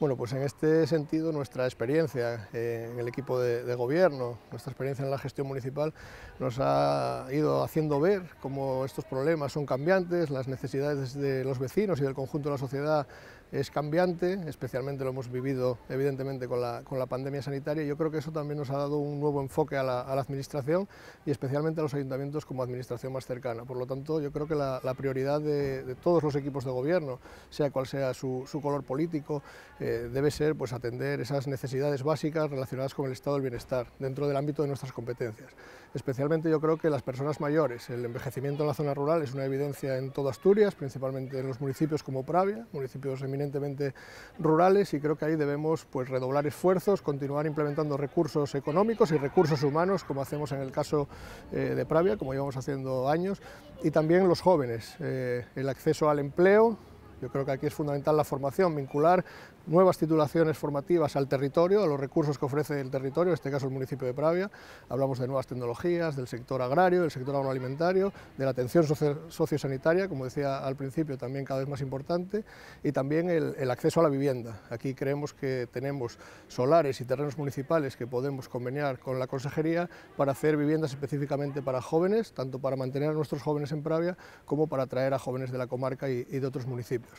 Bueno, pues en este sentido nuestra experiencia eh, en el equipo de, gobierno, nuestra experiencia en la gestión municipal nos ha ido haciendo ver cómo estos problemas son cambiantes, las necesidades de los vecinos y del conjunto de la sociedad es cambiante, especialmente lo hemos vivido evidentemente con la, con la pandemia sanitaria yo creo que eso también nos ha dado un nuevo enfoque a la, administración y especialmente a los ayuntamientos como administración más cercana. Por lo tanto, yo creo que la, prioridad de, todos los equipos de gobierno, sea cual sea su, color político, eh, debe ser pues, atender esas necesidades básicas relacionadas con el estado del bienestar dentro del ámbito de nuestras competencias. Especialmente yo creo que las personas mayores, el envejecimiento en la zona rural es una evidencia en toda Asturias, principalmente en los municipios como Pravia, municipios eminentemente rurales y creo que ahí debemos pues, redoblar esfuerzos, continuar implementando recursos económicos y recursos humanos como hacemos en el caso eh, de Pravia, como llevamos haciendo años, y también los jóvenes, eh, el acceso al empleo, yo creo que aquí es fundamental la formación, vincular nuevas titulaciones formativas al territorio, a los recursos que ofrece el territorio, en este caso el municipio de Pravia. Hablamos de nuevas tecnologías, del sector agrario, del sector agroalimentario, de la atención sociosanitaria, como decía al principio, también cada vez más importante, y también el, acceso a la vivienda. Aquí creemos que tenemos solares y terrenos municipales que podemos conveniar con la consejería para hacer viviendas específicamente para jóvenes, tanto para mantener a nuestros jóvenes en Pravia como para atraer a jóvenes de la comarca y de otros municipios.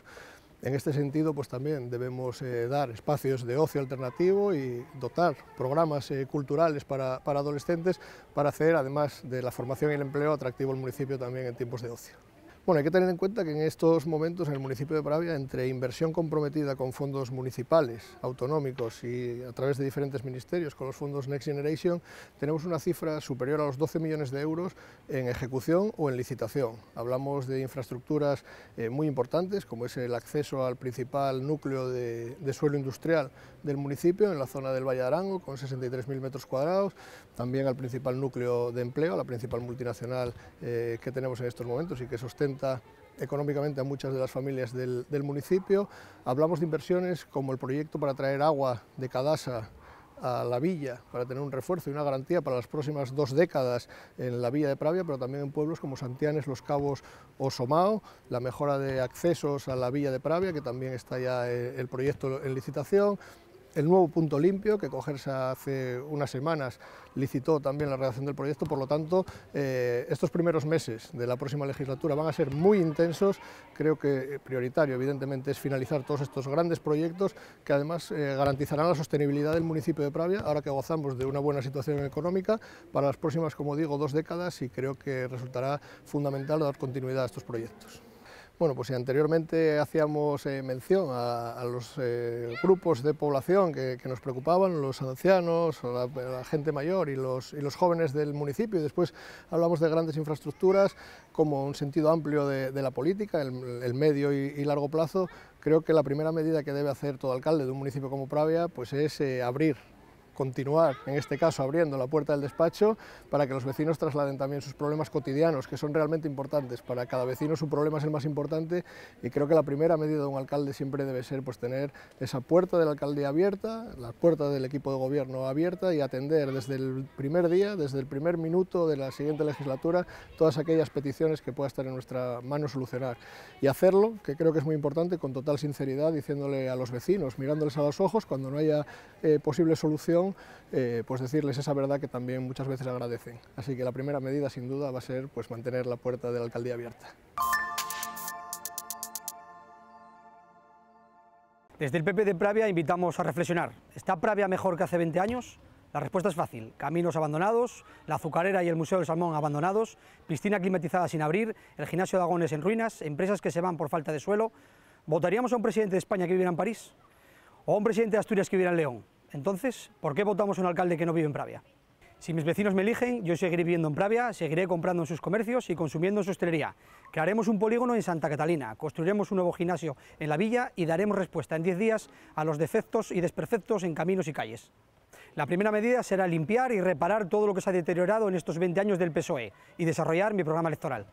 En este sentido, pues también debemos eh, dar espacios de ocio alternativo y dotar programas eh, culturales para, para adolescentes para hacer, además de la formación y el empleo, atractivo el municipio también en tiempos de ocio. Bueno, hay que tener en cuenta que en estos momentos en el municipio de Paravia, entre inversión comprometida con fondos municipales, autonómicos y a través de diferentes ministerios con los fondos Next Generation, tenemos una cifra superior a los 12 millones de euros en ejecución o en licitación. Hablamos de infraestructuras eh, muy importantes, como es el acceso al principal núcleo de, suelo industrial del municipio, en la zona del Valle de Arango, con 63.000 metros cuadrados, también al principal núcleo de empleo, la principal multinacional eh, que tenemos en estos momentos y que sostiene económicamente a muchas de las familias del, del, municipio. Hablamos de inversiones como el proyecto para traer agua de Cadasa a la villa para tener un refuerzo y una garantía para las próximas dos décadas en la villa de Pravia, pero también en pueblos como Santianes, Los Cabos o Somao, la mejora de accesos a la villa de Pravia, que también está ya eh, el proyecto en licitación, el nuevo punto limpio, que Cogersa hace unas semanas licitó también la redacción del proyecto, por lo tanto, eh, estos primeros meses de la próxima legislatura van a ser muy intensos, creo que eh, prioritario, evidentemente, es finalizar todos estos grandes proyectos que además eh, garantizarán la sostenibilidad del municipio de Pravia, ahora que gozamos de una buena situación económica, para las próximas, como digo, dos décadas y creo que resultará fundamental dar continuidad a estos proyectos. Bueno, pues si anteriormente hacíamos eh, mención a, los eh, grupos de población que, nos preocupaban, los ancianos, la, gente mayor y los, jóvenes del municipio, y después hablamos de grandes infraestructuras como un sentido amplio de, la política, el, medio y, largo plazo, creo que la primera medida que debe hacer todo alcalde de un municipio como Pravia pues es eh, abrir continuar, en este caso, abriendo la puerta del despacho para que los vecinos trasladen también sus problemas cotidianos, que son realmente importantes. Para cada vecino su problema es el más importante y creo que la primera medida de un alcalde siempre debe ser pues, tener esa puerta de la alcaldía abierta, la puerta del equipo de gobierno abierta y atender desde el primer día, desde el primer minuto de la siguiente legislatura, todas aquellas peticiones que pueda estar en nuestra mano solucionar. Y hacerlo, que creo que es muy importante, con total sinceridad, diciéndole a los vecinos, mirándoles a los ojos, cuando no haya eh, posible solución, eh, pues decirles esa verdad que también muchas veces agradecen. Así que la primera medida sin duda va a ser pues mantener la puerta de la alcaldía abierta. Desde el PP de Pravia invitamos a reflexionar. ¿Está Pravia mejor que hace 20 años? La respuesta es fácil. Caminos abandonados, la azucarera y el Museo del Salmón abandonados, piscina climatizada sin abrir, el gimnasio de Agones en ruinas, empresas que se van por falta de suelo. ¿Votaríamos a un presidente de España que viviera en París? ¿O a un presidente de Asturias que viviera en León? Entonces, ¿por qué votamos a un alcalde que no vive en Pravia? Si mis vecinos me eligen, yo seguiré viviendo en Pravia, seguiré comprando en sus comercios y consumiendo en su hostelería. Crearemos un polígono en Santa Catalina, construiremos un nuevo gimnasio en la villa y daremos respuesta en 10 días a los defectos y desperfectos en caminos y calles. La primera medida será limpiar y reparar todo lo que se ha deteriorado en estos 20 años del PSOE y desarrollar mi programa electoral.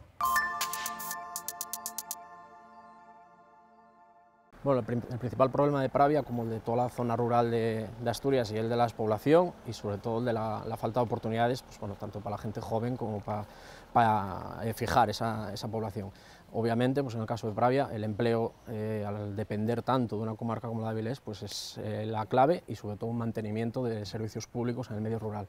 Bueno, el, principal problema de Pravia, como el de toda la zona rural de, Asturias y el de la despoblación, y sobre todo el de la, falta de oportunidades, pues tanto para la gente joven como para, eh, fijar esa, población. Obviamente, pues en el caso de Pravia, el empleo, eh, al depender tanto de una comarca como la de Avilés, pues es eh, la clave y sobre todo un mantenimiento de servicios públicos en el medio rural.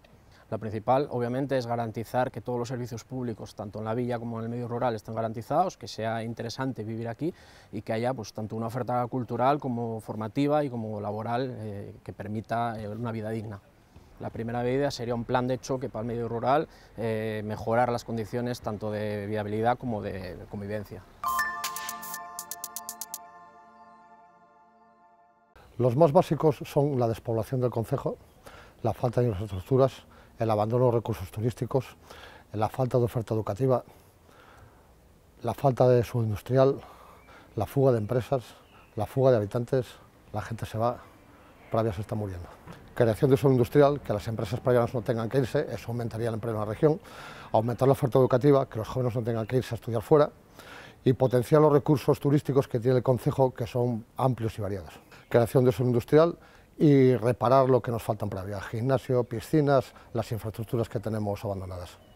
La principal, obviamente, es garantizar que todos los servicios públicos, tanto en la villa como en el medio rural, estén garantizados, que sea interesante vivir aquí y que haya pues, tanto una oferta cultural como formativa y como laboral eh, que permita eh, una vida digna. La primera medida sería un plan de choque para el medio rural, eh, mejorar las condiciones tanto de viabilidad como de convivencia. Los más básicos son la despoblación del concejo, la falta de infraestructuras, el abandono de recursos turísticos, la falta de oferta educativa, la falta de su industrial, la fuga de empresas, la fuga de habitantes, la gente se va, Pravia se está muriendo. Creación de suelo industrial, que las empresas pravianas no tengan que irse, eso aumentaría el empleo en la región, aumentar la oferta educativa, que los jóvenes no tengan que irse a estudiar fuera y potenciar los recursos turísticos que tiene el Concejo, que son amplios y variados. Creación de suelo industrial y reparar lo que nos faltan para viajar, gimnasio, piscinas, las infraestructuras que tenemos abandonadas.